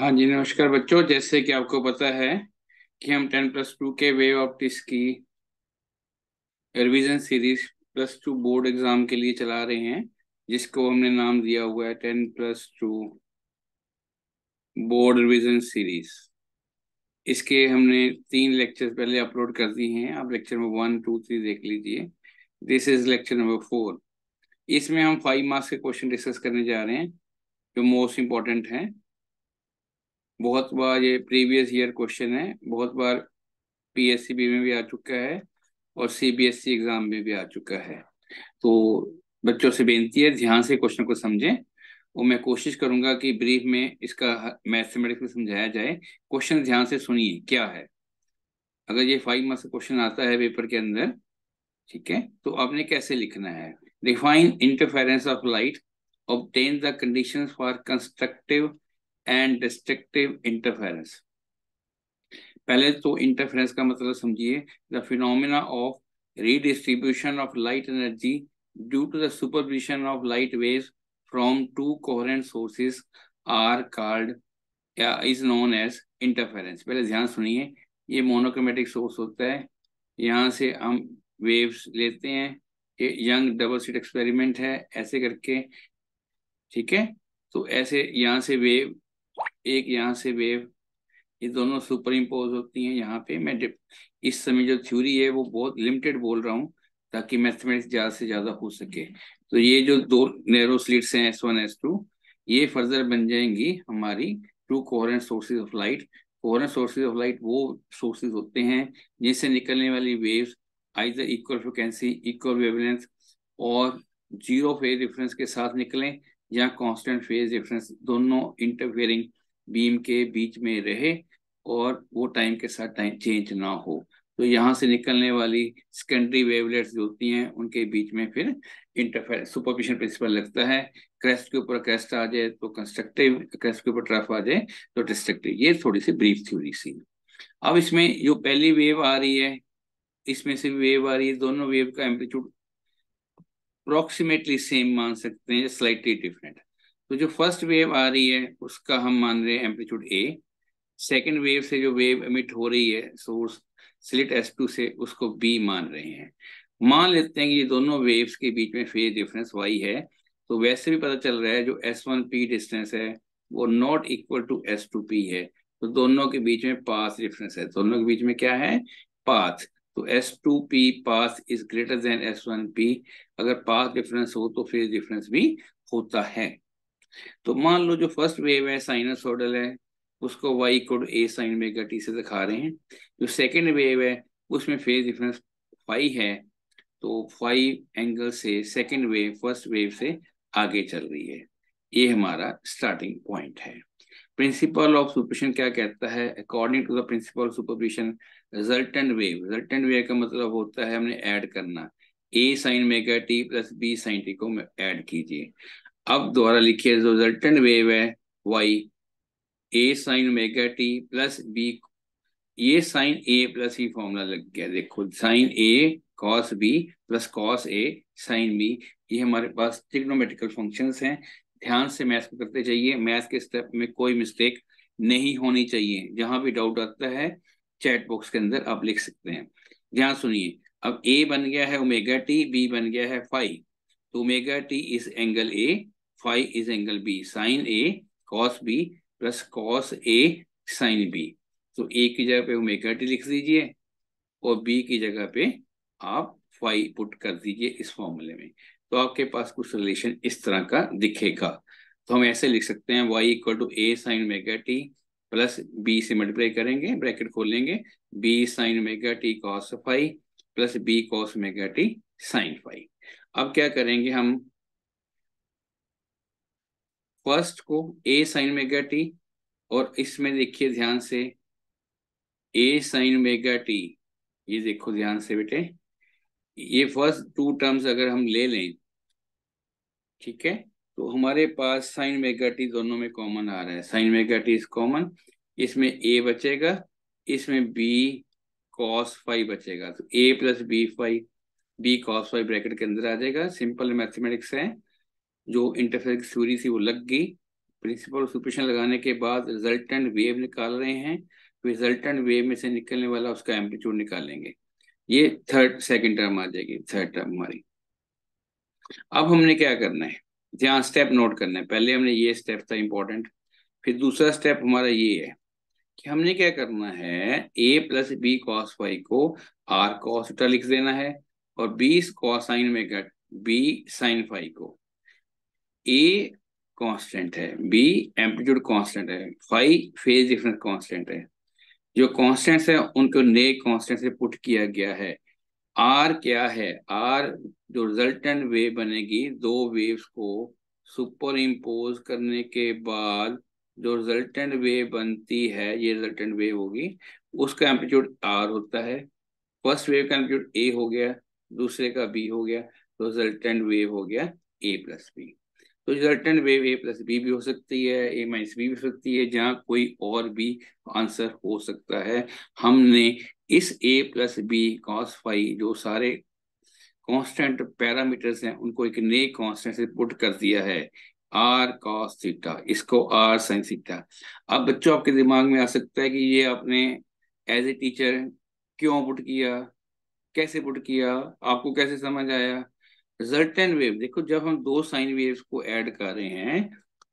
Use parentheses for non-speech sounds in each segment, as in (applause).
हाँ जी नमस्कार बच्चों जैसे कि आपको पता है कि हम टेन प्लस टू के वे ऑप्टिक्स की revision series plus two board exam के लिए चला रहे हैं जिसको हमने नाम दिया हुआ है ten plus two board revision series इसके हमने तीन लेक्चर पहले अपलोड कर दिए हैं आप lecture number one two three देख लीजिए this is lecture number four इसमें हम फाइव मार्क्स के क्वेश्चन डिस्कस करने जा रहे हैं जो मोस्ट इम्पोर्टेंट हैं बहुत बार ये प्रीवियस ईयर क्वेश्चन है बहुत बार पीएससी में भी आ चुका है और सीबीएसई एग्जाम e में भी आ चुका है तो बच्चों से बेनती है ध्यान से क्वेश्चन को समझें और मैं कोशिश करूंगा कि ब्रीफ में इसका मैथमेटिक्स समझाया जाए क्वेश्चन ध्यान से सुनिए क्या है अगर ये फाइव मार्क्स क्वेश्चन आता है पेपर के अंदर ठीक है तो आपने कैसे लिखना है define interference of light obtain the condition for constructive and destructive interference पहले तो इंटरफेरेंस का मतलब समझिए the phenomena of redistribution of light energy due to the supervision of light wave from two coherent sources are called या is known as interference पहले ध्यान सुनिए ये मोनोक्रोमेटिक सोर्स होता है यहाँ से हम वेव्स लेते हैं ये यंग डबल सीट एक्सपेरिमेंट है ऐसे करके ठीक है तो ऐसे यहाँ से वेव एक यहाँ से वेव ये दोनों सुपर इम्पोज होती हैं यहाँ पे मैं इस समय जो थ्योरी है वो बहुत लिमिटेड बोल रहा हूँ ताकि मैथमेटिक्स ज़्यादा से ज़्यादा हो सके तो ये जो दो नैरो स्लिट्स हैं एस वन एस टू ये फर्दर बन जाएंगी हमारी two coherent sources of light coherent sources of light वो सोर्सेज होते हैं जिनसे निकलने वाली waves either equal frequency equal wavelength और जीरो फेज डिफरेंस के साथ निकलें या कांस्टेंट फेज डिफरेंस दोनों इंटरफेयरिंग बीम के बीच में रहे और वो टाइम के साथ टाइम चेंज ना हो तो यहाँ से निकलने वाली सेकेंडरी वेवलेट्स जो होती हैं उनके बीच में फिर इंटरफेयर सुपरफिशन प्रिंसिपल लगता है क्रेस्ट के ऊपर क्रेस्ट आ जाए तो कंस्ट्रक्टिव क्रेस्ट के ऊपर ट्रफ आ जाए तो डिस्ट्रक्टिव ये थोड़ी सी ब्रीफ थ्योरी सी अब इसमें जो पहली वेव आ रही है इसमें से वेव आ रही है दोनों वेव का एम्पलीट्यूड अप्रोक्सीमेटली सेम मान सकते हैं स्लाइटली डिफरेंट तो जो फर्स्ट वेव आ रही है उसका हम मान रहे हैं एम्पलीट्यूड ए सेकेंड वेव से जो वेव एमिट हो रही है सोर्स स्लिट एस टू से उसको बी मान रहे हैं मान लेते हैं कि ये दोनों वेव्स के बीच में फेज डिफरेंस वाई है तो वैसे भी पता चल रहा है जो एस वन पी डिस्टेंस है वो not equal to S two P है तो दोनों के बीच में पाथ डिफरेंस है दोनों के बीच में क्या है पाथ तो S two P path is greater than S one P अगर पास डिफरेंस हो तो फेज डिफरेंस भी होता है तो मान लो जो फर्स्ट वेव है साइनस साइनसोडल है उसको वाई इक्वल ए साइन में टी से दिखा रहे हैं जो सेकेंड वेव है उसमें फेज डिफरेंस फाइव है तो फाइव एंगल से सेकेंड वेव फर्स्ट वेव से आगे चल रही है ये हमारा स्टार्टिंग पॉइंट है प्रिंसिपल ऑफ सुपरविजन क्या कहता है according to the principle of supervision resultant wave resultant wave का मतलब होता है हमने ऐड करना A sine mega T plus B sine T को ऐड कीजिए अब दोबारा लिखिए जो रिजल्टेंट वेव है Y A sine mega T plus B ये साइन ए प्लस ही फॉर्मूला लग गया देखो sine A cos B plus cos A sine B ये हमारे पास ट्रिग्नोमेट्रिकल फंक्शन है ध्यान से मैथ को करते चाहिए मैथ के स्टेप में कोई मिस्टेक नहीं होनी चाहिए जहां भी डाउट आता है चैट बॉक्स के अंदर आप लिख सकते हैं ध्यान सुनिए अब ए बन गया है ओमेगा टी बी बन गया है फाइव तो omega T is angle A phi is angle B sine A cos B plus cos A sine B तो ए की जगह पे ओमेगा टी लिख दीजिए और बी की जगह पे आप फाइव पुट कर दीजिए इस फॉर्मूले में तो आपके पास कुछ रिलेशन इस तरह का दिखेगा तो हम ऐसे लिख सकते हैं Y equal to A sine mega T plus B से मल्टीप्लाई करेंगे ब्रैकेट खोलेंगे B sine mega T cos five plus B cos mega T sine phi अब क्या करेंगे हम फर्स्ट को ए साइन मेगा टी और इसमें देखिए ध्यान से ए साइन मेगा टी ये देखो ध्यान से बेटे ये फर्स्ट टू टर्म्स अगर हम ले लें ठीक है तो हमारे पास साइन मेगा टी दोनों में कॉमन आ रहा है sine mega T is common इसमें ए बचेगा इसमें बी कॉस फाइव बचेगा तो A plus B phi B cos phi bracket के अंदर आ जाएगा सिंपल मैथमेटिक्स है जो इंटरफेयर की थ्योरी थी वो लग गई प्रिंसिपल सुपेशन लगाने के बाद रिजल्टेंट वेव निकाल रहे हैं रिजल्टेंट वेव में से निकलने वाला उसका एम्पलीट्यूड निकालेंगे ये थर्ड सेकेंड टर्म आ जाएगी थर्ड टर्म हमारी अब हमने क्या करना है ध्यान स्टेप नोट करना है पहले हमने ये स्टेप था इम्पोर्टेंट फिर दूसरा स्टेप हमारा ये है कि हमने क्या करना है A plus B cos Y को आर कॉस थीटा लिख देना है और B cos sine omega B sine phi को ए कांस्टेंट है बी एम्पलीट्यूड कांस्टेंट है फाइव फेज डिफरेंस कांस्टेंट है जो कांस्टेंट्स है उनको नए कांस्टेंट से पुट किया गया है आर क्या है आर जो रिजल्टेंट वेव बनेगी दो वेव्स को सुपर इम्पोज करने के बाद जो रिजल्टेंट वेव बनती है ये रिजल्टेंट वेव होगी उसका एम्पलीट्यूड आर होता है फर्स्ट वेव का एम्पलीट्यूड ए हो गया दूसरे का बी हो गया तो रिजल्टेंट वेव हो गया ए प्लस बी तो resultant wave A plus B भी हो सकती है ए माइनस बी भी हो सकती है जहाँ कोई और भी आंसर हो सकता है हमने इस A plus B cos phi जो सारे कांस्टेंट पैरामीटर्स हैं उनको एक नए कांस्टेंट से पुट कर दिया है आर कॉस थीटा इसको आर साइन थीटा अब बच्चों आपके दिमाग में आ सकता है कि ये आपने एज ए टीचर क्यों पुट किया कैसे पुट किया आपको कैसे समझ आया रिजल्टेंट वेव देखो जब हम दो साइन वेव्स को ऐड कर रहे हैं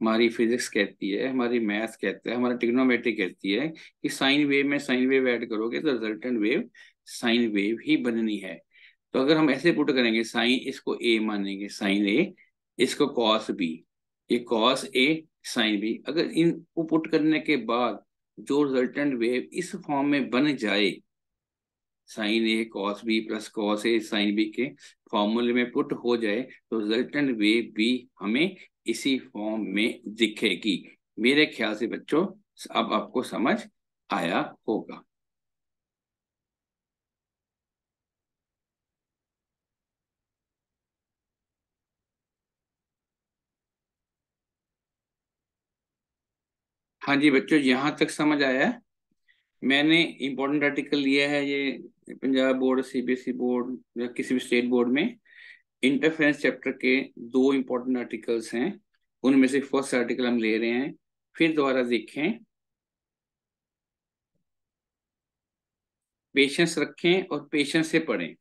हमारी फिजिक्स कहती है हमारी मैथ कहती है हमारी टिग्नोमेट्री कहती है कि साइन वेव में साइन वेव ऐड करोगे तो रिजल्टेंट वेव साइन वेव ही बननी है तो अगर हम ऐसे पुट करेंगे साइन इसको ए मानेंगे साइन ए इसको कॉस बी ये कॉस ए साइन बी अगर इनको पुट करने के बाद जो रिजल्टेंट वेव इस फॉर्म में बन जाए sine A cos B plus cos A sine B के फॉर्मूले में पुट हो जाए तो रिजल्टेंट वे भी हमें इसी फॉर्म में दिखेगी मेरे ख्याल से बच्चों अब आपको समझ आया होगा हाँ जी बच्चों यहां तक समझ आया है मैंने इम्पोर्टेंट आर्टिकल लिया है ये पंजाब बोर्ड सीबीएसई बोर्ड या किसी भी स्टेट बोर्ड में इंटरफेरेंस चैप्टर के दो इम्पोर्टेंट आर्टिकल्स हैं उनमें से फर्स्ट आर्टिकल हम ले रहे हैं फिर दोबारा देखें पेशेंस रखें और पेशेंस से पढ़ें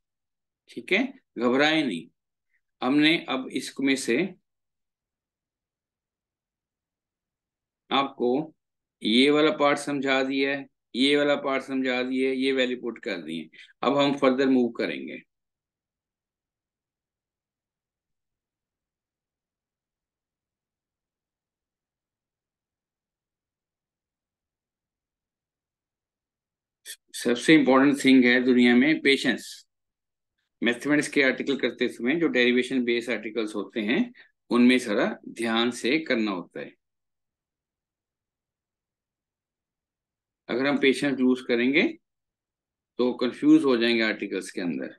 ठीक है घबराएं नहीं हमने अब इसमें से आपको ये वाला पार्ट समझा दिया है ये वाला पार्ट समझा दिए ये वैल्यू पुट कर दिए अब हम फर्दर मूव करेंगे सबसे इंपॉर्टेंट थिंग है दुनिया में पेशेंस मैथमेटिक्स के आर्टिकल करते समय जो डेरिवेशन बेस्ड आर्टिकल्स होते हैं उनमें सारा ध्यान से करना होता है अगर हम पेशेंस लूज करेंगे तो कंफ्यूज हो जाएंगे आर्टिकल्स के अंदर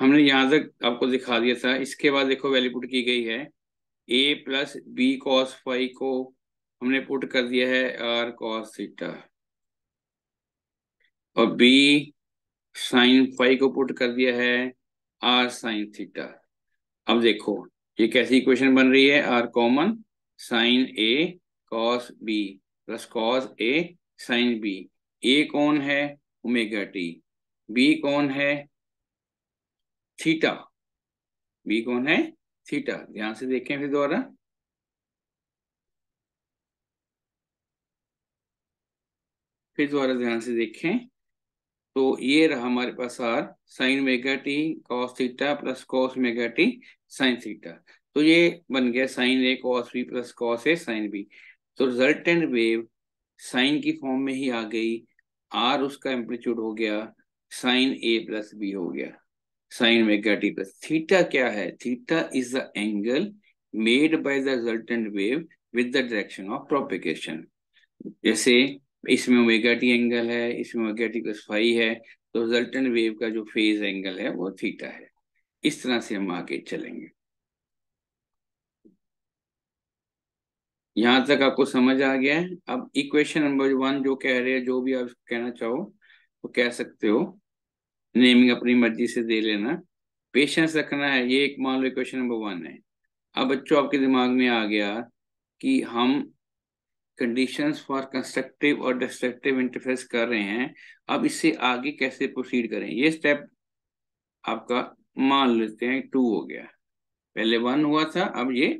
हमने यहां तक आपको दिखा दिया था इसके बाद देखो वैल्यूपुट की गई है A plus B cos phi को हमने पुट कर दिया है आर कॉस थीटा और बी साइन फाइव को पुट कर दिया है आर साइन थीटा अब देखो ये कैसी इक्वेशन बन रही है R common sine A cos B plus cos A sine B A कौन है ओमेगा टी बी कौन है थीटा बी कौन है थीटा ध्यान से देखें फिर दोबारा फिर दोबारा ध्यान से देखें तो ये रहा हमारे पास R sine mega T cos theta plus cos mega T sine theta तो ये बन गया sine A cos B plus cos A sine B तो रिजल्टेंट वेव साइन की फॉर्म में ही आ गई आर उसका एम्पलीट्यूड हो गया साइन ए प्लस बी हो गया sine mega T plus theta क्या है theta is the angle made by the resultant wave with the direction of propagation जैसे इसमें ओमेगा टी एंगल है इसमें ओमेगा टी प्लस फाइव है तो रिजल्टेंट वेव का जो फेज एंगल है वो थीटा है इस तरह से हम आगे चलेंगे यहां तक आपको समझ आ गया है अब इक्वेशन नंबर वन जो कह रहे हैं जो भी आप कहना चाहो वो तो कह सकते हो नेमिंग अपनी मर्जी से दे लेना पेशेंस रखना है ये एक मान लो इक्वेशन नंबर वन है अब बच्चों आपके दिमाग में आ गया कि हम कंडीशंस फॉर कंस्ट्रक्टिव और डिस्ट्रक्टिव इंटरफेस कर रहे हैं अब इससे आगे कैसे प्रोसीड करें ये स्टेप आपका मान लेते हैं टू हो गया पहले वन हुआ था अब ये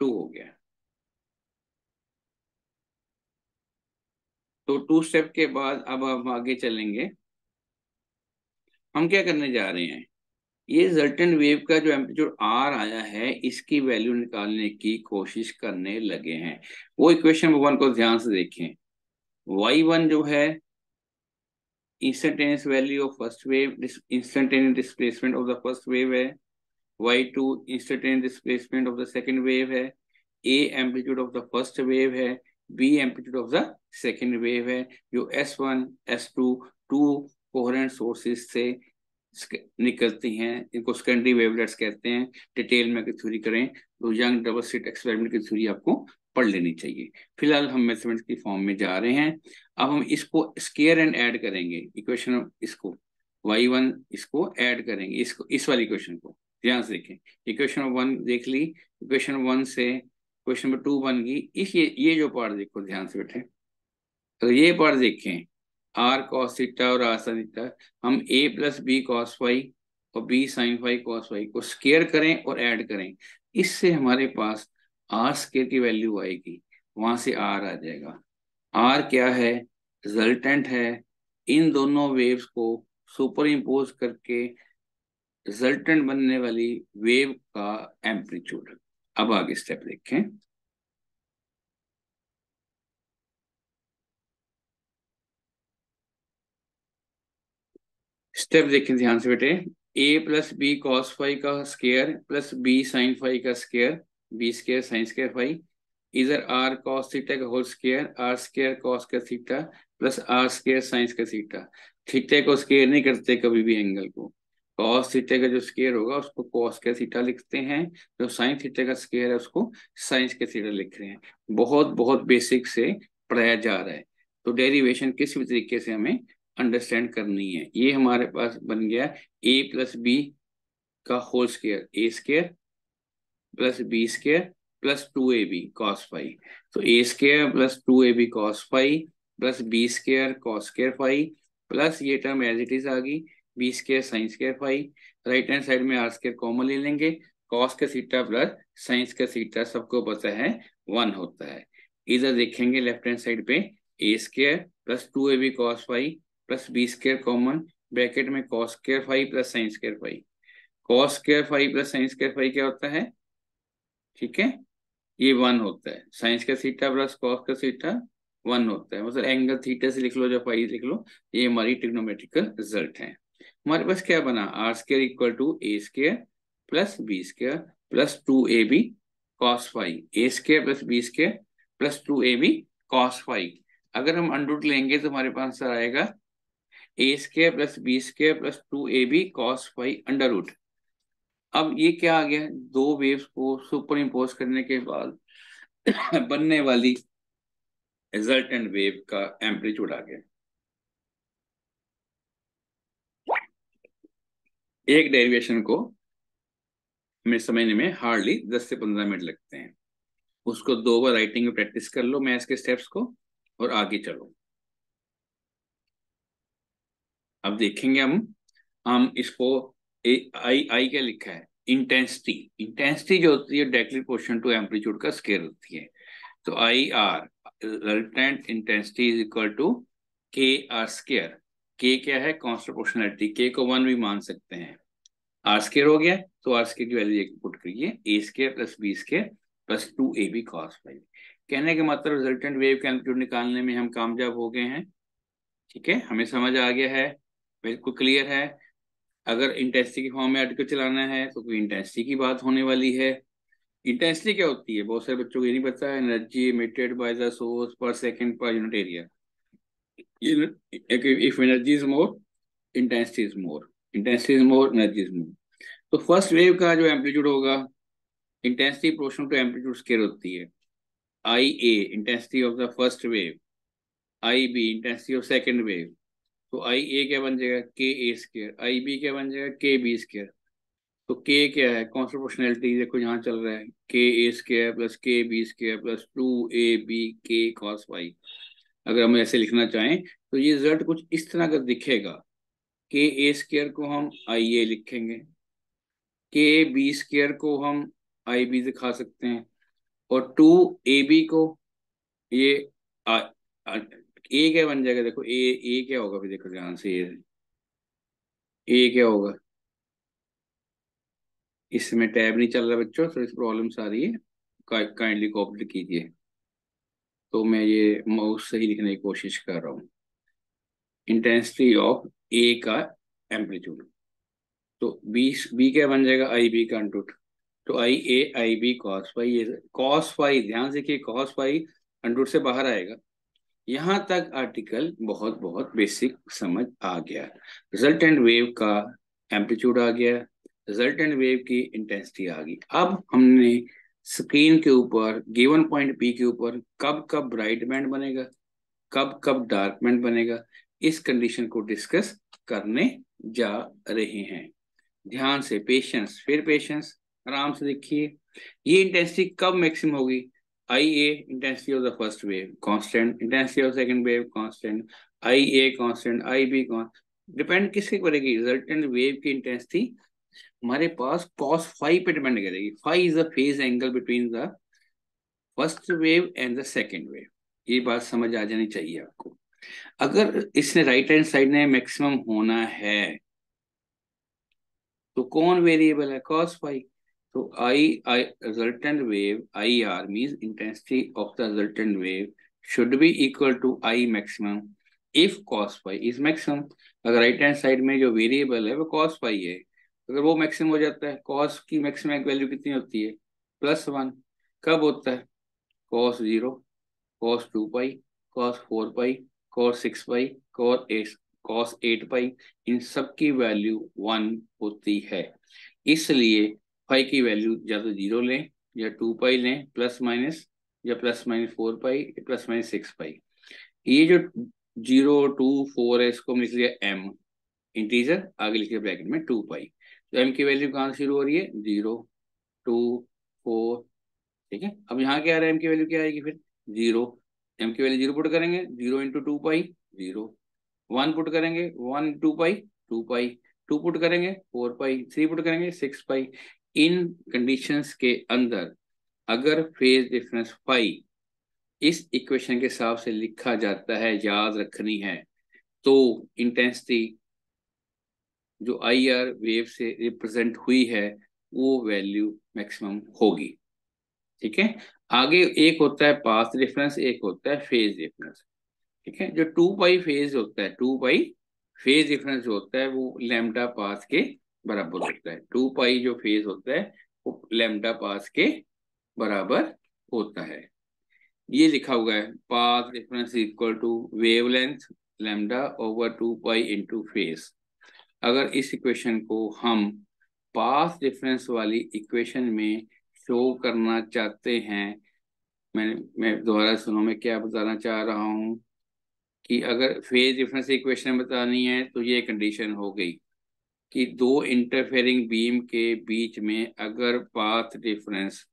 टू हो गया तो टू स्टेप के बाद अब हम आगे चलेंगे हम क्या करने जा रहे हैं ये रिजल्टेंट वेव का जो एम्पलीट्यूड आर आया है इसकी वैल्यू निकालने की कोशिश करने लगे हैं वो इक्वेशन भगवान को ध्यान से देखें वाई वन जो है instantaneous value of first wave instantaneous displacement of the first wave है Y two instantaneous displacement of the second wave है A amplitude of the first wave है B amplitude of the second wave है जो S one S two two coherent sources से निकलती हैं इनको secondary wavelets कहते हैं डिटेल में अगर थ्यूरी करें तो यंग डबल सीट एक्सपेरिमेंट की थ्यूरी आपको पढ़ लेनी चाहिए फिलहाल हम मेथमेटिक्स की फॉर्म में जा रहे हैं अब हम इसको स्केयर एंड ऐड करेंगे इक्वेशन इसको वाई वन इसको ऐड करेंगे इसको इस वाली इक्वेशन को ध्यान से देखें इक्वेशन वन देख ली इक्वेशन वन से क्वेश्चन नंबर टू बन गई इस ये ये जो पार्ट देखो ध्यान से बैठे अगर ये पार्ट देखें आर कॉस थीटा और आर साइन थीटा हम A plus B cos Y और B sine Y cos Y को स्केयर करें और ऐड करें इससे हमारे पास आर स्केयर की वैल्यू आएगी वहां से आर आ जाएगा आर क्या है रिजल्टेंट है इन दोनों वेव्स को सुपर इम्पोज करके रिजल्टेंट बनने वाली वेव का एम्पलीट्यूड अब आगे स्टेप देखें स्टेप देखें ध्यान से बेटे A plus B cos five का square plus B sine five का square B square sine square five इधर आर कॉस थीटा का whole square R square cos का theta plus R square science का थीटा थीटे को स्केयर नहीं करते कभी भी एंगल को कॉस थीटे का जो स्केयर होगा उसको कॉस के थीटा लिखते हैं जो साइंस थीटे का स्केयर है उसको साइंस के थीटा लिख रहे हैं बहुत बहुत बेसिक से पढ़ाया जा रहा है तो डेरिवेशन किसी भी तरीके से हमें अंडरस्टैंड करनी है ये हमारे पास बन गया ए प्लस बी का whole square A square plus B square plus two A B cos five तो A square plus two A B cos five plus B square cos square five plus ये term as it is आ गई B square sine square five right hand side में R square common ले लेंगे cos का सीटा plus science का सीटा सबको पता है वन होता है इधर देखेंगे लेफ्ट हैंड साइड पे A square plus two A B cos five plus B square common bracket में cos square five plus sine square five cos square five plus sine square five क्या होता है ठीक है ये वन होता है साइंस का सीटा प्लस कॉस का सीटा वन होता है मतलब एंगल थीटा से लिख लो या फाइव लिख लो ये हमारी ट्रिग्नोमेट्रिकल रिजल्ट है हमारे पास क्या बना R square equal to A square plus B square plus two A B cos five A square plus B square plus two A B cos five अगर हम अंडरूट लेंगे तो हमारे पास आंसर आएगा A square plus B square plus two A B cos five under root अब ये क्या आ गया दो वेव्स को सुपर इम्पोज करने के बाद (coughs) बनने वाली रिजल्टेंट वेव का एम्पलीट्यूड आ गया एक डेरिवेशन को में समझने में हार्डली दस से पंद्रह मिनट लगते हैं उसको दो बार राइटिंग में प्रैक्टिस कर लो मैथ्स के स्टेप्स को और आगे चलो अब देखेंगे हम हम इसको आई आई क्या लिखा है इंटेंसिटी इंटेंसिटी जो होती है डायरेक्टली पोर्शन टू एम्पलीट्यूड का स्केल होती है तो I R resultant intensity is equal to K R square के क्या है कॉन्स्टेंट पोर्शनैलिटी के को वन भी मान सकते हैं आर स्केयर हो गया तो आर स्केयर की वैल्यू पुट करिए A square plus B square plus two A B cos five कहने मतलब के मतलब रिजल्टेंट वेव का एम्पलीट्यूड निकालने में हम कामयाब हो गए हैं ठीक है हमें समझ आ गया है बिल्कुल क्लियर है अगर इंटेंसिटी के फॉर्म में आर्टिकल चलाना है तो कोई इंटेंसिटी की बात होने वाली है इंटेंसिटी क्या होती है बहुत सारे बच्चों को ये नहीं पता energy emitted by the source per second per unit area if energy is more intensity is more intensity is more energy is more तो फर्स्ट वेव का जो एम्पलीट्यूड होगा intensity proportional to amplitude scale होती है I A intensity of the first wave I B intensity of second wave तो I ए क्या बन जाएगा के ए स्केयर आई बी क्या बन जाएगा के बी स्केयर तो के क्या है कौन देखो यहाँ चल रहा है K A square plus K B square plus two A B K cos Y अगर हम ऐसे लिखना चाहें तो ये रिजल्ट कुछ इस तरह का दिखेगा के ए स्केयर को हम आई ए लिखेंगे के बी स्केयर को हम आई बी दिखा सकते हैं और टू ए बी को ये ए क्या बन जाएगा देखो ए ए क्या होगा अभी देखो ध्यान से ए ए क्या होगा इसमें टैब नहीं चल रहा बच्चों थोड़ी सी प्रॉब्लम्स आ रही है काइंडली कॉपरेट कीजिए तो मैं ये माउस सही लिखने की कोशिश कर रहा हूँ इंटेंसिटी ऑफ ए का एम्पलीट्यूड तो बी बी क्या बन जाएगा आई बी का अंटूट तो I A I B cos phi ये कॉस फाई ध्यान से कि कॉस वाई अंटूट से बाहर आएगा यहाँ तक आर्टिकल बहुत बहुत बेसिक समझ आ गया रिजल्टेंट वेव का एम्पलीट्यूड आ गया रिजल्टेंट वेव की इंटेंसिटी आ गई अब हमने स्क्रीन के ऊपर गिवन पॉइंट पी के ऊपर कब कब ब्राइट बैंड बनेगा कब कब डार्क बैंड बनेगा इस कंडीशन को डिस्कस करने जा रहे हैं ध्यान से पेशेंस फिर पेशेंस आराम से देखिए ये इंटेंसिटी कब मैक्सिमम होगी IA intensity of the first wave, constant. Intensity of second wave, constant. IA constant, IB constant. Depend किसके करेगी रिजल्टेंट वेव की इंटेंसिटी हमारे पास कॉस फाइव पे डिपेंड करेगी five is the phase angle between the first wave and the second wave ये बात समझ आ जानी चाहिए आपको अगर इसने राइट हैंड साइड ने मैक्सिमम होना है तो कौन वेरिएबल है cos five So I, I resultant wave, IR means intensity of the resultant wave should be equal to I maximum if cos phi is maximum. अगर राइट हैंड साइड में जो variable है वो cos phi है अगर वो maximum हो जाता है cos की मैक्सिमम वैल्यू कितनी होती है प्लस वन कब होता है cos zero cos two pi cos four pi cos six pi cos eight cos eight pi इन सब की वैल्यू वन होती है इसलिए पाई की वैल्यू या तो जीरो लें या टू पाई लें प्लस माइनस या plus minus four pi plus minus six pi ये जो जीरो टू फोर है इसको हम लिख लिया एम इंटीजर आगे लिख ब्रैकेट में टू पाई तो एम की वैल्यू कहाँ से शुरू हो रही है जीरो टू फोर ठीक है अब यहाँ क्या आ रहा है एम की वैल्यू क्या आएगी फिर जीरो एम की वैल्यू जीरो पुट करेंगे zero into two pi zero one put करेंगे one two pi two pi two put करेंगे फोर पाई थ्री पुट करेंगे सिक्स पाई इन कंडीशंस के अंदर अगर फेज डिफरेंस फाइव इस इक्वेशन के हिसाब से लिखा जाता है याद रखनी है तो इंटेंसिटी जो आई आर वेव से रिप्रेजेंट हुई है वो वैल्यू मैक्सिमम होगी ठीक है आगे एक होता है पास डिफरेंस एक होता है फेज डिफरेंस ठीक है जो टू बाई फेज होता है टू बाई फेज डिफरेंस जो होता है वो लेमडा पास के बराबर होता है टू पाई जो फेज होता है वो लेमडा पास के बराबर होता है ये लिखा हुआ है path difference equal to wavelength lambda over two pi into phase अगर इस इक्वेशन को हम पास डिफरेंस वाली इक्वेशन में शो करना चाहते हैं मैंने मैं दोबारा सुनो मैं क्या बताना चाह रहा हूँ कि अगर फेज डिफरेंस इक्वेशन बतानी है तो ये कंडीशन हो गई कि दो इंटरफेरिंग बीम के बीच में अगर पाथ डिफरेंस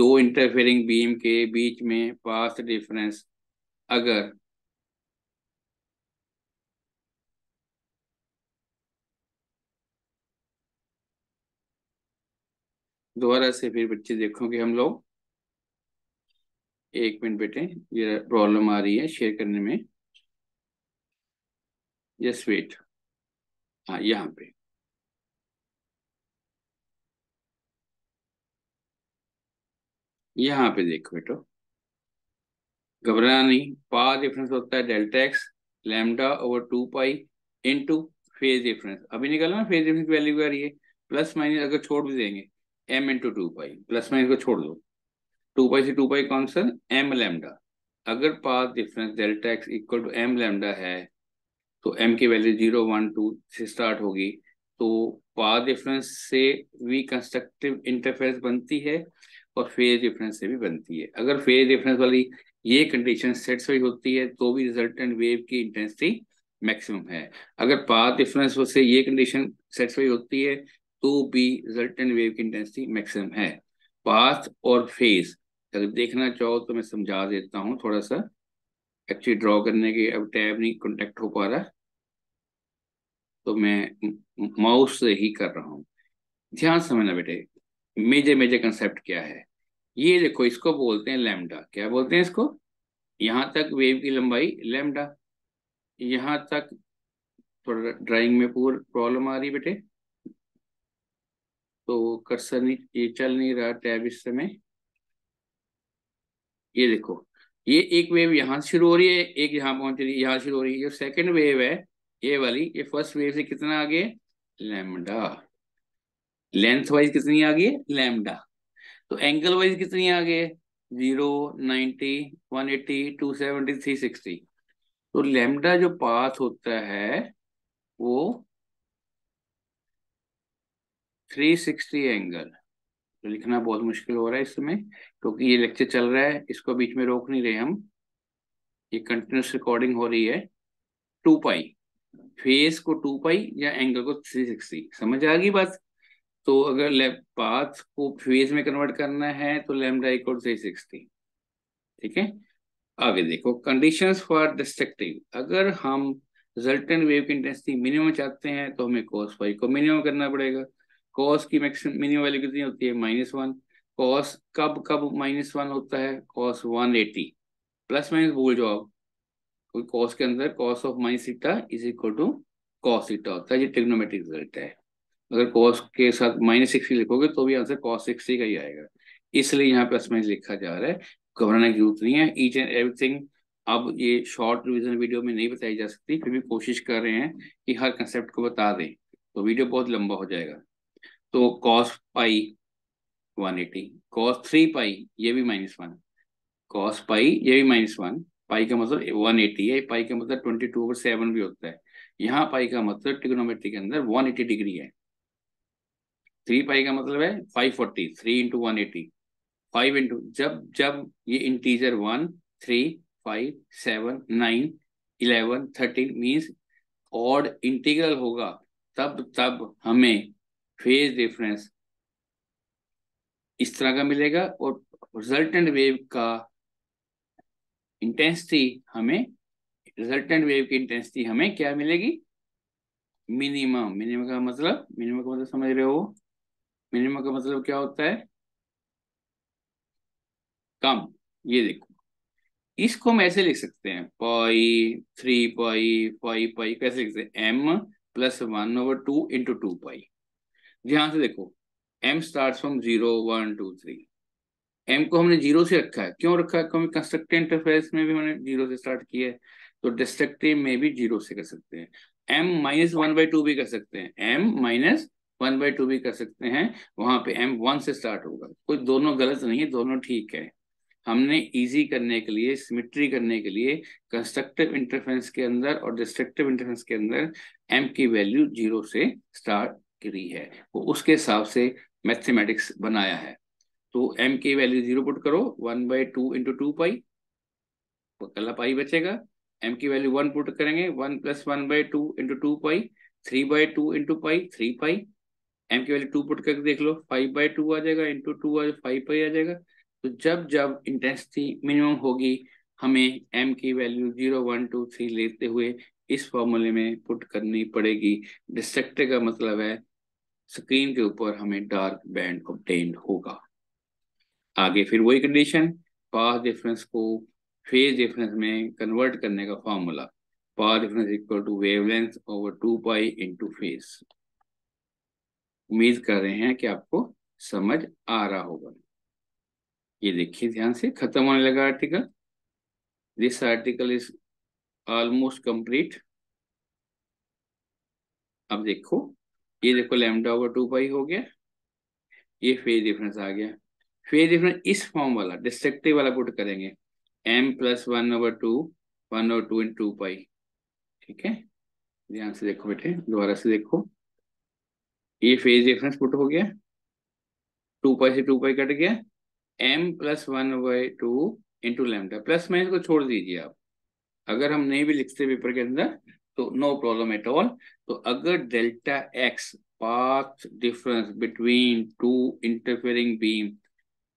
दो इंटरफेरिंग बीम के बीच में पाथ डिफरेंस अगर दोबारा से फिर बच्चे देखोगे हम लोग एक मिनट बेटे ये प्रॉब्लम आ रही है शेयर करने में यस वेट हाँ यहाँ पे यहां पे देखो बेटो घबराना नहीं पा डिफरेंस होता है delta X lambda over two pi into phase difference अभी निकला ना फेज डिफरेंस वैल्यू क्या रही है प्लस माइनस अगर छोड़ भी देंगे M into two pi plus minus को छोड़ दो टू पाई से टू पाई कौन सा एम लैमडा अगर path difference delta X equal to M lambda है तो एम की वैल्यू जीरो वन टू से स्टार्ट होगी तो पाथ डिफरेंस से वी कंस्ट्रक्टिव इंटरफेरेंस बनती है और फेज डिफरेंस से भी बनती है अगर फेज डिफरेंस वाली ये कंडीशन सेटिस्फाई होती है तो भी रिजल्टेंट वेव की इंटेंसिटी मैक्सिमम है अगर पाथ डिफरेंस से ये कंडीशन सेटिस्फाई होती है तो भी रिजल्टेंट वेव की इंटेंसिटी मैक्सिमम है पाथ और फेज अगर देखना चाहो तो मैं समझा देता हूँ थोड़ा सा एक्चुअली ड्रॉ करने के अब टैब नहीं कॉन्टेक्ट हो पा रहा तो मैं माउस से ही कर रहा हूँ ध्यान समझना बेटे मेजर मेजर कंसेप्ट क्या है ये देखो इसको बोलते हैं लेमडा क्या बोलते हैं इसको यहां तक वेव की लंबाई लेमडा यहां तक थोड़ा ड्राइंग में पूरा प्रॉब्लम आ रही बेटे तो कर्सर नहीं ये चल नहीं रहा टैब इस समय ये देखो ये एक वेव यहां से शुरू हो रही है एक यहां पहुंच रही है यहां शुरू हो रही है जो सेकंड वेव है ये वाली ये फर्स्ट वेव से कितना आगे लेमडा लेंथ वाइज कितनी आगे लेमडा तो एंगल वाइज कितनी आ गई zero ninety one eighty two seventy three sixty तो लेमडा जो पाथ होता है वो थ्री सिक्सटी एंगल तो लिखना बहुत मुश्किल हो रहा है इस समय क्योंकि तो ये लेक्चर चल रहा है इसको बीच में रोक नहीं रहे हम ये कंटिन्यूस रिकॉर्डिंग हो रही है टू पाई फेस को टू पाई या एंगल को थ्री सिक्सटी समझ आ गई बात तो अगर पाथ को फेज में कन्वर्ट करना है तो लेमडा इक्वल टू सिक्सटी ठीक है आगे देखो कंडीशंस फॉर डिस्ट्रक्टिव अगर हम रिजल्टेंट वेव की इंटेंसिटी मिनिमम चाहते हैं तो हमें कॉस वाई को मिनिमम करना पड़ेगा कॉस की मैक्सिम मिनिमम वैल्यू कितनी होती है माइनस वन कॉस कब कब माइनस वन होता है cos one eighty plus minus भूल जाओ कॉस के अंदर cos of minus theta is equal to cos theta होता है ये टेक्नोमेट्रिक रिजल्ट है अगर कॉस के साथ माइनस सिक्स लिखोगे तो भी आंसर कॉस सिक्स का ही आएगा इसलिए यहाँ पे असमैज लिखा जा रहा है घबराने की जरूरत नहीं है ईच एंड एवरीथिंग अब ये शॉर्ट रिविजन वीडियो में नहीं बताई जा सकती फिर भी कोशिश कर रहे हैं कि हर कंसेप्ट को बता दें तो वीडियो बहुत लंबा हो जाएगा तो cos pi one eighty cos three pi ये भी माइनस वन कॉस पाई ये भी माइनस वन पाई का मतलब वन एटी है पाई का मतलब ट्वेंटी टू ओवर सेवन भी होता है यहाँ पाई का मतलब टिग्नोमेट्री के अंदर वन एटी डिग्री है थ्री पाई का मतलब है five forty three into one eighty five into जब जब ये integer one three five seven nine eleven thirteen means odd integral होगा तब तब हमें फेज डिफरेंस इस तरह का मिलेगा और रिजल्टेंट वेव का इंटेंसिटी हमें रिजल्टेंट वेव की इंटेंसिटी हमें क्या मिलेगी मिनिमम मिनिमम का मतलब मिनिमम का मतलब समझ रहे हो मिनिमम का मतलब क्या होता है कम ये देखो इसको हम ऐसे लिख सकते हैं पाई थ्री पाई पाई पाई कैसे लिख सकते हैं M plus one over two into two pi ध्यान से देखो M start from zero one two three M को हमने जीरो से रखा है क्यों रखा है क्योंकि कंस्ट्रक्टिव इंटरफेस में भी हमने जीरो से स्टार्ट किया है तो डिस्ट्रक्टिव में भी जीरो से कर सकते हैं M minus one by two भी कर सकते हैं M minus one by two भी कर सकते हैं वहां पे एम वन से स्टार्ट होगा कोई दोनों गलत नहीं है दोनों ठीक है हमने इजी करने के लिए सिमिट्री करने के लिए कंस्ट्रक्टिव इंटरफेंस के अंदर और डिस्ट्रक्टिव इंटरफेंस के अंदर एम की वैल्यू जीरो से स्टार्ट करी है वो उसके हिसाब से मैथमेटिक्स बनाया है तो एम की वैल्यू जीरो पुट करो one by two into two pi कला पाई बचेगा एम की वैल्यू वन पुट करेंगे one plus one by two into two pi three by two into pi three pi M की value two put करके देख लो five by two आ जाएगा इंटू टू फाइव पाई आ जाएगा तो जब जब इंटेंसिटी मिनिमम होगी हमें एम की value zero one two three लेते हुए इस फॉर्मूले में पुट करनी पड़ेगी डिस्ट्रक्टर का मतलब है स्क्रीन के ऊपर हमें डार्क बैंड ऑप्टेन होगा आगे फिर वही कंडीशन पास डिफरेंस को फेज डिफरेंस में कन्वर्ट करने का formula path difference equal to wavelength over two pi into phase उम्मीद कर रहे हैं कि आपको समझ आ रहा होगा ये देखिए ध्यान से खत्म होने लगा article this article is almost complete अब देखो ये देखो लेमडा ओवर टू पाई हो गया ये फेज डिफरेंस आ गया फेज डिफरेंस इस फॉर्म वाला डिस्ट्रक्टिव वाला पुट करेंगे M plus one over two one over two in two pi ठीक है ध्यान से देखो बेटे दोबारा से देखो ये फेज डिफरेंस पुट हो गया टू पाई से टू पाई कट गया M plus one by two into lambda plus minus को छोड़ दीजिए आप अगर हम नहीं भी लिखते पेपर के अंदर तो नो प्रॉब्लम एट ऑल तो अगर delta X path difference between two interfering beam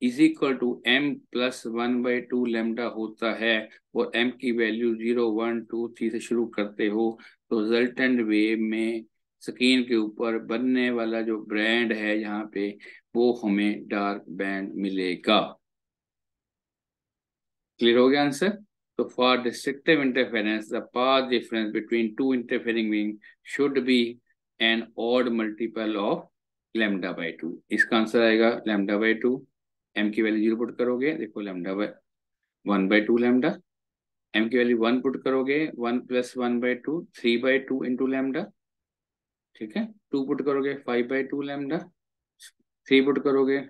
is equal to M plus one by two lambda होता है और एम की value zero one two three से शुरू करते हो तो रिजल्टेंट वेव में स्क्रीन के ऊपर बनने वाला जो ब्रांड है यहाँ पे वो हमें डार्क बैंड मिलेगा क्लियर हो गया आंसर तो for destructive interference the path difference between two interfering wing should be an odd multiple of lambda by two इसका आंसर आएगा लेमडा बाई टू एम की वैल्यू जीरो पुट करोगे देखो lambda by one by two lambda M की value one put करोगे one plus one by two three by two into lambda ठीक है two put करोगे five by two lambda three put करोगे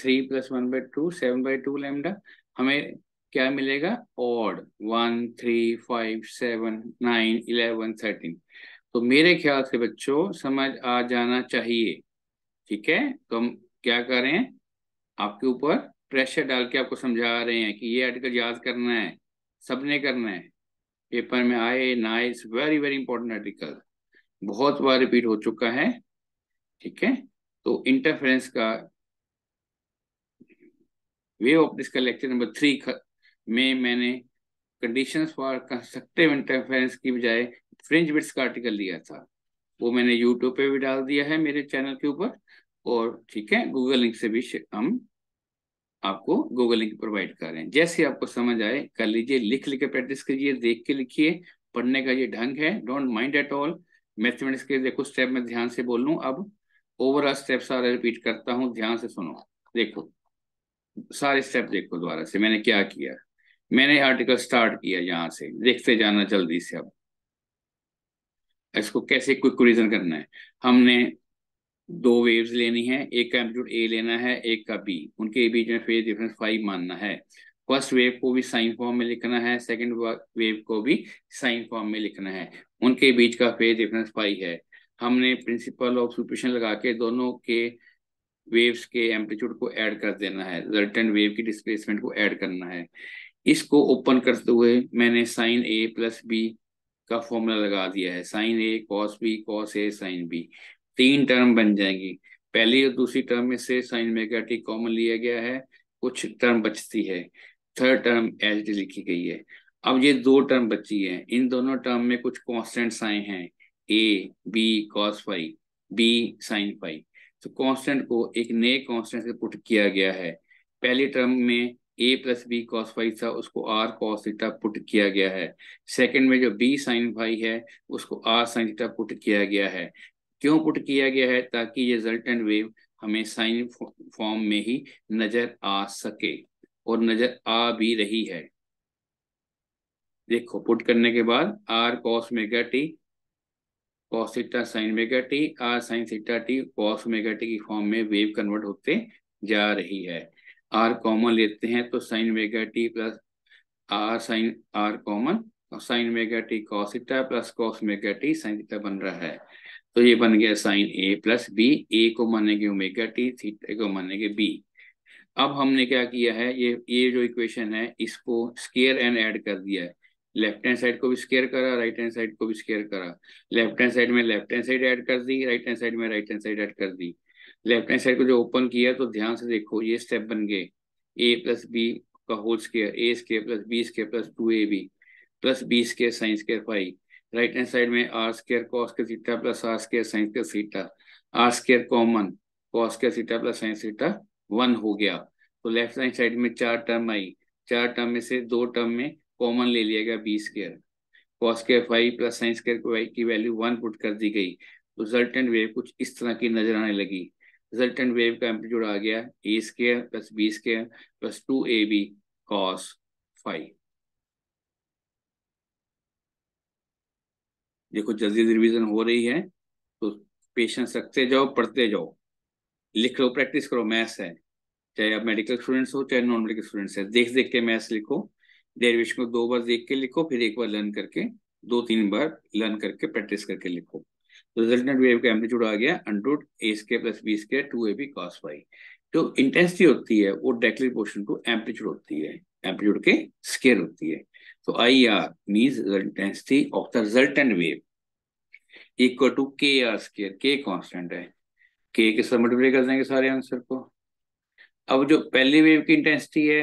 three plus one by two seven by two lambda हमें क्या मिलेगा odd one three five seven nine eleven thirteen तो मेरे ख्याल से बच्चों समझ आ जाना चाहिए ठीक है तो हम क्या करें आपके ऊपर प्रेशर डाल के आपको समझा रहे हैं कि ये आर्टिकल याद करना है सबने करना है पेपर में आए ना it's very very important article बहुत बार रिपीट हो चुका है ठीक है तो इंटरफेरेंस का वे ऑफ का लेक्चर नंबर थ्री में मैंने कंडीशन फॉर कंस्ट्रक्टिव इंटरफेरेंस की बजाय फ्रिंज बिट्स का आर्टिकल लिया था वो मैंने यूट्यूब पे भी डाल दिया है मेरे चैनल के ऊपर और ठीक है गूगल लिंक से भी हम आपको गूगल लिंक प्रोवाइड कर रहे हैं जैसे आपको समझ आए कर लीजिए लिख लिख के प्रैक्टिस कीजिए देख के लिखिए पढ़ने का ये ढंग है don't mind at all mathematics के देखो स्टेप में ध्यान से बोल लूँ अब ओवरऑल स्टेप सारे रिपीट करता हूँ ध्यान से सुनो देखो सारे स्टेप देखो दोबारा से मैंने क्या किया मैंने आर्टिकल स्टार्ट किया यहाँ से देखते जाना जल्दी से अब इसको कैसे क्विक रिजन करना है हमने दो वेव्स लेनी है एक का एम्पलीट्यूड ए लेना है एक का बी उनके बीच में फेज डिफरेंस फाइव मानना है फर्स्ट वेव को भी साइन फॉर्म में लिखना है सेकंड वेव को भी साइन फॉर्म में लिखना है उनके बीच का फेज डिफरेंस पाई है हमने प्रिंसिपल ऑफ सुपेशन लगा के दोनों के वेव्स के एम्पलीट्यूड को ऐड कर देना है रिजल्टेंट वेव की डिस्प्लेसमेंट को ऐड करना है इसको ओपन करते हुए मैंने साइन ए प्लस बी का फॉर्मूला लगा दिया है sine A cos B cos A sine B तीन टर्म बन जाएंगी पहली और दूसरी टर्म में से साइन मेगाटी कॉमन लिया गया है कुछ टर्म बचती है थर्ड टर्म एच लिखी गई है अब ये दो टर्म बची है इन दोनों टर्म में कुछ कॉन्स्टेंट्स आए हैं A B cos five B sine five तो कॉन्स्टेंट को एक नए कॉन्स्टेंट से पुट किया गया है पहले टर्म में A plus B cos five था उसको आर कॉस थीटा पुट किया गया है सेकंड में जो बी साइन फाइव है उसको आर साइन थीटा पुट किया गया है क्यों पुट किया गया है ताकि ये रिजल्टेंट वेव हमें साइन फॉर्म में ही नजर आ सके और नजर आ भी रही है देखो पुट करने के बाद R cos mega T cos theta sine mega T R sine theta T cos mega T की फॉर्म में वेव कन्वर्ट होते जा रही है आर कॉमन लेते हैं तो sine mega T plus R sine R common और sine mega T cos plus cos mega T sine theta बन रहा है तो ये बन गया sine A plus B A को मानेंगे ओमेगा टी थीटा को मानेंगे बी अब हमने क्या किया है ये ये जो इक्वेशन है इसको स्केयर एंड ऐड कर दिया है लेफ्ट हैंड साइड को भी स्केयर करा राइट हैंड साइड को भी स्केयर करा लेफ्ट हैंड साइड में लेफ्ट हैंड साइड ऐड कर दी राइट हैंड साइड में राइट हैंड साइड ऐड कर दी लेफ्ट हैंड साइड को जो ओपन किया तो ध्यान से देखो ये स्टेप बन गए ए प्लस बी का whole square A square plus B square plus two A B plus B square sine square five right hand side में आर स्केयर कॉस के theta plus R square sine के सीटा are square common cos के theta plus sign सीटा one हो गया तो left hand side में चार टर्म आई चार टर्म में से दो टर्म में कॉमन ले लिया गया बी स्केयर कॉस के F plus sine square Y की वैल्यू वन पुट कर दी गई रिजल्टेंट वेव कुछ इस तरह की नजर आने लगी रिजल्टेंट वेव का एम्पलीट्यूड आ गया A square plus B square plus two A B cos five देखो जल्दी रिवीजन हो रही है तो पेशेंस रखते जाओ पढ़ते जाओ लिख लो प्रैक्टिस करो मैथ्स है चाहे आप मेडिकल स्टूडेंट्स हो चाहे नॉन मेडिकल स्टूडेंट्स है देख देख के मैथ्स लिखो डेरिवेशन को दो बार देख के लिखो फिर एक बार लर्न करके दो तीन बार लर्न करके प्रैक्टिस करके लिखो तो रिजल्टेंट वेव का एम्पलीट्यूड आ गया under root A square plus B square two A B cos Y जो इंटेंसिटी होती है वो डायरेक्टली पोर्शन टू एम्पलीट्यूड होती है एम्पलीट्यूड के स्केयर होती है तो I R means intensity of the resultant wave equal to K R square K constant है के के सब मल्टीप्लाई कर देंगे सारे आंसर को अब जो पहली वेव की इंटेंसिटी है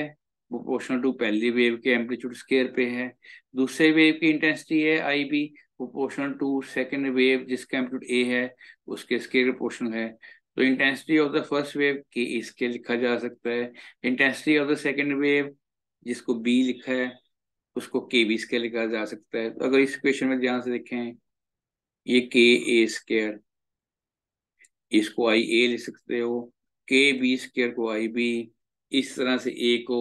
प्रोपोर्शनल टू पहली वेव के एम्पलीट्यूड स्केयर पे है दूसरे वेव की इंटेंसिटी है I B proportional to second wave जिसका एम्पलीट्यूड ए है उसके स्केयर प्रोपोर्शनल है तो intensity of the first wave के इसके लिखा जा सकता है intensity of the second wave जिसको बी लिखा है उसको के बी स्केयर लिखा जा सकता है तो अगर इस क्वेश्चन में ध्यान से देखें ये के ए स्केयर इसको आई ए लिख सकते हो के बी स्केयर को आई बी इस तरह से ए को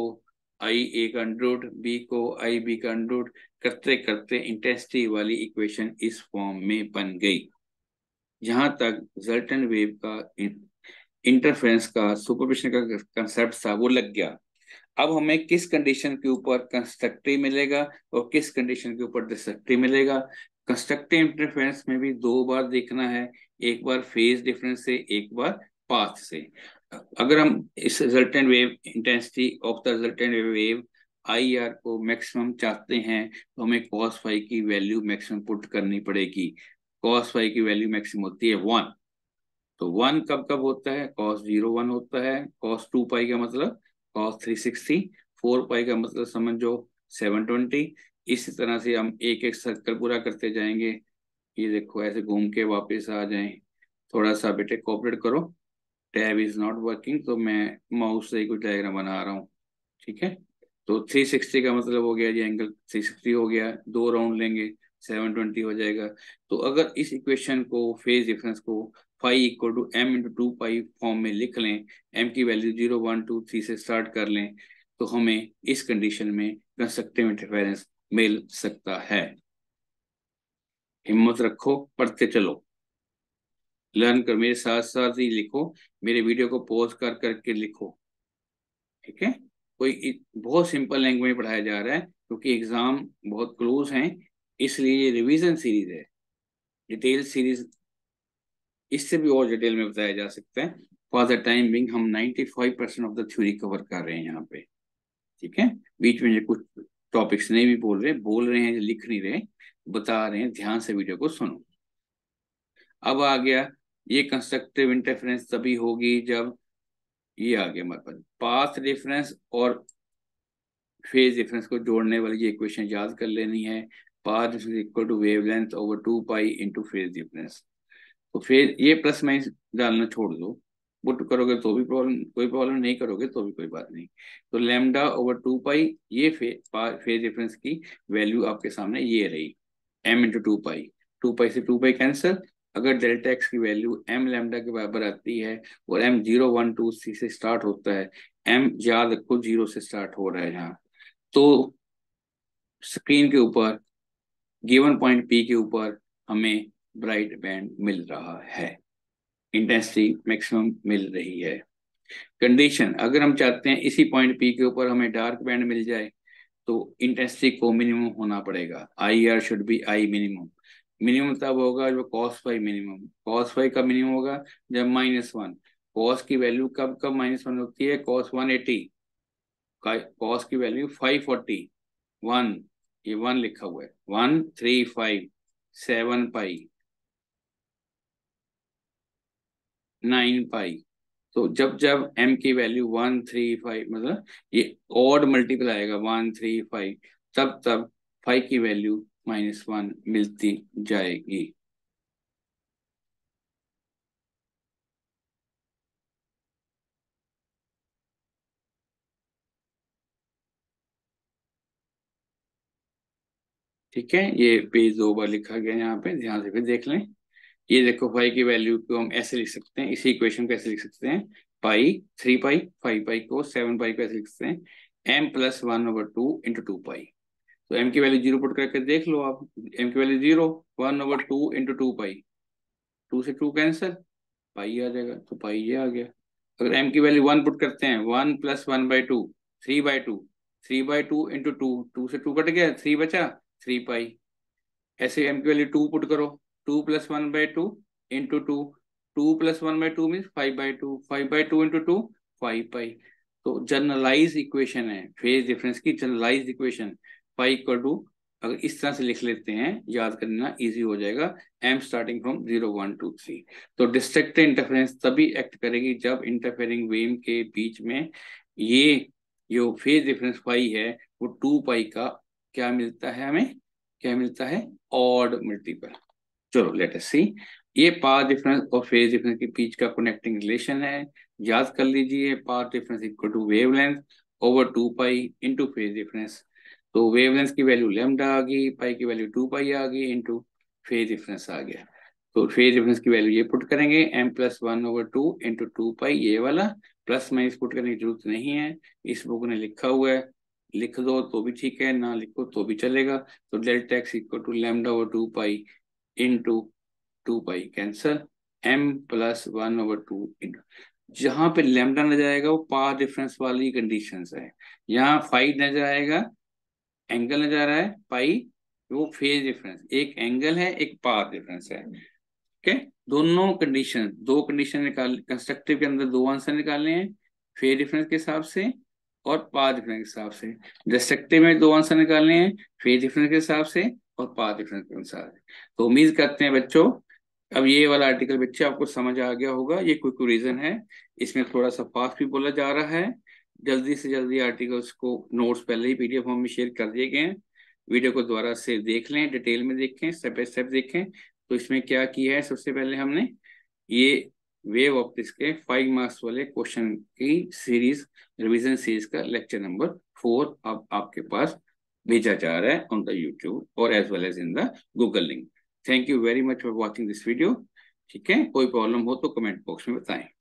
आई ए का अंडरूट बी को आई बी का अंडरूट करते करते इंटेंसिटी वाली इक्वेशन इस फॉर्म में बन गई जहां तक जल्टन वेव का इंटरफेरेंस का सुपरविशन का कंसेप्ट था वो लग गया अब हमें किस कंडीशन के ऊपर कंस्ट्रक्टिव मिलेगा और किस कंडीशन के ऊपर डिस्ट्रक्टिव मिलेगा कंस्ट्रक्टिव इंटरफेरेंस में भी दो बार देखना है एक बार फेज डिफरेंस से एक बार पाथ से अगर हम इस resultant wave intensity of the resultant wave I R को मैक्सिमम चाहते हैं तो हमें कॉस फाइव की वैल्यू मैक्सिमम पुट करनी पड़ेगी कॉस फाइव की वैल्यू मैक्सिमम होती है वन तो वन कब कब होता है कॉस जीरो वन होता है कॉस टू पाई का मतलब cos three sixty four pi का मतलब समझो सेवन ट्वेंटी इसी तरह से हम एक एक सर्कल पूरा करते जाएंगे ये देखो ऐसे घूम के वापस आ जाए थोड़ा सा बेटे कॉपरेट करो टैब इज नॉट वर्किंग तो मैं माउस से ही कुछ डायग्राम बना रहा हूँ ठीक है तो 360 का मतलब हो गया जी एंगल 360 हो गया दो राउंड लेंगे 720 हो जाएगा तो अगर इस इक्वेशन को फेज डिफरेंस को five equal to M into two pi form में लिख लें एम की value zero one two three से स्टार्ट कर लें तो हमें इस कंडीशन में कंस्ट्रक्टिव इंटरफेरेंस मिल सकता है हिम्मत रखो पढ़ते चलो लर्न कर मेरे साथ साथ ही लिखो मेरे वीडियो को पॉज कर करके लिखो ठीक है कोई बहुत सिंपल लैंग्वेज में पढ़ाया जा रहा है क्योंकि तो एग्जाम बहुत क्लोज हैं इसलिए ये रिविजन सीरीज है डिटेल सीरीज इससे भी और डिटेल में बताया जा सकता है फॉर द टाइम बिंग हम five percent of the theory cover कर रहे हैं यहाँ पे ठीक है बीच में ये कुछ टॉपिक्स नहीं भी बोल रहे बोल रहे हैं लिख नहीं रहे बता रहे हैं ध्यान से वीडियो को सुनो अब आ गया ये कंस्ट्रक्टिव इंटरफेरेंस तभी होगी जब ये आगे गया हमारे पास पाथ रेफरेंस और फेज रेफरेंस को जोड़ने वाली ये इक्वेशन याद कर लेनी है path reference equal to wavelength over two pi into phase reference तो फेज ये प्लस माइनस डालना छोड़ दो बुट करोगे तो भी प्रॉब्लम कोई प्रॉब्लम नहीं करोगे तो भी कोई बात नहीं तो लेमडा ओवर टू पाई ये फेज रेफरेंस की वैल्यू आपके सामने ये रही M into two pi two pi से टू पाई कैंसल अगर डेल्टा एक्स की वैल्यू एम लेमडा के बराबर आती है और M zero one two C से स्टार्ट होता है एम याद रखो जीरो से स्टार्ट हो रहा है यहाँ तो स्क्रीन के ऊपर गिवन पॉइंट पी के ऊपर हमें ब्राइट बैंड मिल रहा है इंटेंसिटी मैक्सिमम मिल रही है कंडीशन अगर हम चाहते हैं इसी पॉइंट पी के ऊपर हमें डार्क बैंड मिल जाए तो इंटेंसिटी को मिनिमम होना पड़ेगा I R should be I minimum minimum तब होगा जब cos five minimum cos five का मिनिमम होगा जब माइनस वन कॉस की वैल्यू कब कब माइनस वन होती है कॉस वन एटी कॉस की वैल्यू फाइव फोर्टी वन ये वन लिखा हुआ है one three five seven pi nine pi तो जब जब एम की वैल्यू वन थ्री फाइव मतलब ये ऑड मल्टीपल आएगा वन थ्री फाइव तब तब फाइव की वैल्यू माइनस वन मिलती जाएगी ठीक है ये पेज दो बार लिखा गया यहाँ पे ध्यान से फिर देख लें ये देखो पाई की वैल्यू को हम ऐसे लिख सकते हैं इसी इक्वेशन को ऐसे लिख सकते हैं पाई थ्री पाई फाइव पाई को सेवन पाई को ऐसे लिख सकते हैं M plus one over two into two pi तो एम की वैल्यू जीरो पुट करके देख लो आप एम की value zero one over two into two pi two से टू कैंसिल पाई आ जाएगा तो पाई ये आ गया अगर एम की वैल्यू वन पुट करते हैं one plus one by two three by two three by two into two two से टू कट गया थ्री बचा थ्री पाई ऐसे एम की वैल्यू टू पुट करो two plus one by two into two two plus one by two means five by two five by two into two five pi तो generalise equation है phase difference की generalise equation pi equal to अगर इस तरह से लिख लेते हैं याद करना इजी हो जाएगा M starting from zero one two three तो डिस्ट्रक्ट इंटरफेरेंस तभी एक्ट करेगी जब इंटरफेरिंग वेम के बीच में ये जो फेज डिफरेंस पाई है वो टू पाई का क्या मिलता है हमें क्या मिलता है ऑड मल्टीपल चलो लेट अस सी ये पाथ डिफरेंस और फेज डिफरेंस के बीच का कनेक्टिंग रिलेशन है याद कर लीजिए path difference equal to wavelength over two pi into phase difference तो वेवलेंस की वैल्यू लेमडा आ गई पाई की वैल्यू टू पाई आ गई इंटू फेज डिफरेंस आ गया तो फेज डिफरेंस की वैल्यू ये पुट करेंगे M plus one over two into two pi ये वाला प्लस माइनस पुट करने की जरूरत नहीं है इस बुक ने लिखा हुआ है लिख दो तो भी ठीक है ना लिखो तो भी चलेगा तो delta X equal to lambda over two pi into two pi cancel M plus one over two into जहां पे लेमडा नजर आएगा वो पार डिफरेंस वाली कंडीशन है यहाँ फाइव नजर आएगा एंगल नजर आ रहा है पाई वो फेज डिफरेंस एक एंगल है एक पाथ डिफरेंस है ठीक है दोनों कंडीशन दो कंडीशन निकाल कंस्ट्रक्टिव के अंदर दो आंसर निकालने हैं फेज डिफरेंस के हिसाब से और पाथ डिफरेंस के हिसाब से डिस्ट्रक्टिव में दो आंसर निकालने हैं फेज डिफरेंस के हिसाब से और पाथ डिफरेंस के अनुसार तो उम्मीद करते हैं बच्चों अब ये वाला आर्टिकल बच्चे आपको समझ आ गया होगा ये कोई कोई रीजन है इसमें थोड़ा सा फास्ट भी बोला जा रहा है जल्दी से जल्दी आर्टिकल्स को नोट्स पहले ही पीडीएफ फॉर्म में शेयर कर दिए गए हैं वीडियो को दोबारा से देख लें डिटेल में देखें स्टेप बाई स्टेप देखें तो इसमें क्या किया है सबसे पहले हमने ये वेव ऑप्टिक्स के फाइव मार्क्स वाले क्वेश्चन की सीरीज रिविजन सीरीज का लेक्चर नंबर फोर अब आप, आपके पास भेजा जा रहा है ऑन द यूट्यूब और as well as in the Google link thank you very much for watching this video ठीक है कोई प्रॉब्लम हो तो कमेंट बॉक्स में बताएं